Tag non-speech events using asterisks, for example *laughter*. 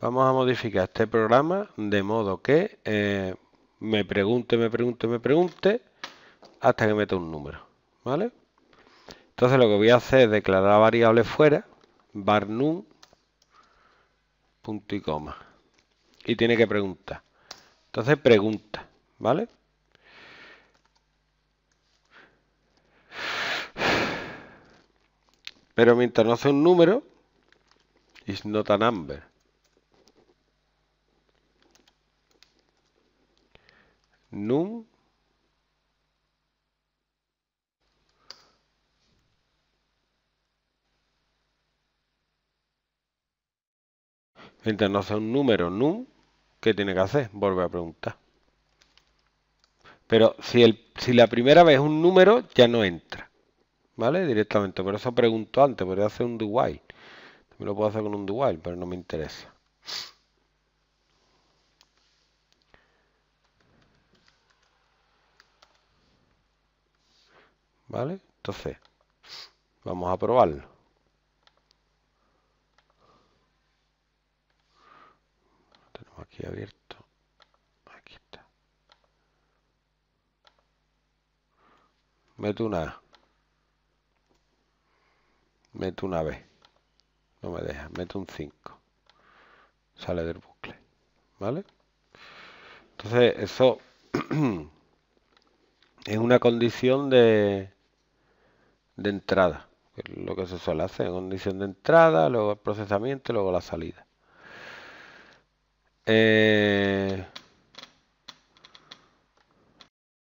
Vamos a modificar este programa de modo que eh, me pregunte, me pregunte, me pregunte hasta que meta un número. ¿Vale? Entonces lo que voy a hacer es declarar variable fuera, barnum punto y coma. Y tiene que preguntar. Entonces pregunta, ¿vale? Pero mientras no hace un número, es not a number. num no sea un número num, ¿qué tiene que hacer? volver a preguntar. Pero si, el, si la primera vez es un número, ya no entra. ¿Vale? Directamente. Por eso pregunto antes, podría hacer un do while. También lo puedo hacer con un do pero no me interesa. ¿Vale? Entonces, vamos a probarlo. Lo tenemos aquí abierto. Aquí está. Meto una A. Meto una B. No me deja. Meto un 5. Sale del bucle. ¿Vale? Entonces, eso *clears throat* es una condición de de entrada, lo que se suele hacer, condición de entrada, luego el procesamiento y luego la salida. Eh,